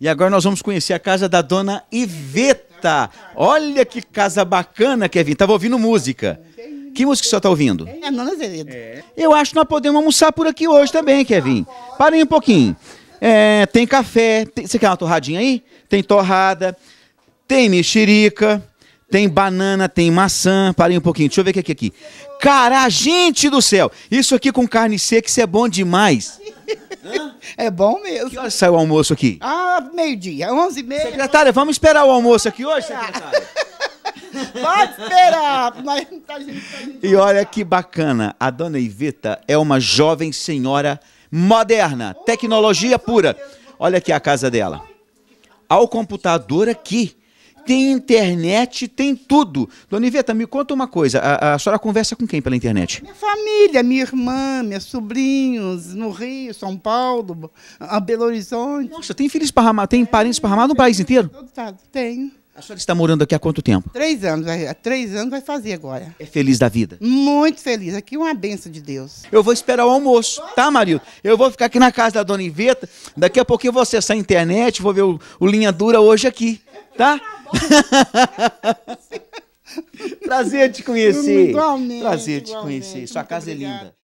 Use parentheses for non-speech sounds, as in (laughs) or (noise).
E agora nós vamos conhecer a casa da dona Iveta. Olha que casa bacana, Kevin. Tava ouvindo música. Que música você está ouvindo? É Nona Zerida. É. Eu acho que nós podemos almoçar por aqui hoje também, Kevin. aí um pouquinho. É, tem café. Tem... Você quer uma torradinha aí? Tem torrada. Tem mexerica. Tem banana, tem maçã. Parem um pouquinho. Deixa eu ver o que é aqui. Cara, gente do céu! Isso aqui com carne seca, isso é bom demais. É bom mesmo. Que horas sai o almoço aqui? Ah, meio-dia, 11 11h30. Secretária, vamos esperar o almoço aqui hoje, secretária? (laughs) Pode esperar, mas não tá gente, tá gente (laughs) E olha que bacana, a dona Iveta é uma jovem senhora moderna, tecnologia pura. Olha aqui a casa dela. Ao computador aqui, tem internet, tem tudo. Dona Iveta, me conta uma coisa. A, a senhora conversa com quem pela internet? Minha família, minha irmã, meus sobrinhos, no Rio, São Paulo, Belo Horizonte. Nossa, tem filhos esparramados, tem é, parentes esparramados no país inteiro? Todo estado, tenho. A senhora está morando aqui há quanto tempo? Três anos, três anos vai fazer agora. É feliz da vida? Muito feliz, aqui uma benção de Deus. Eu vou esperar o almoço, tá, marido? Eu vou ficar aqui na casa da dona Iveta, daqui a pouquinho eu vou acessar a internet, vou ver o, o Linha Dura hoje aqui tá? tá (laughs) Prazer te conhecer. Prazer te conhecer. Sua casa é linda.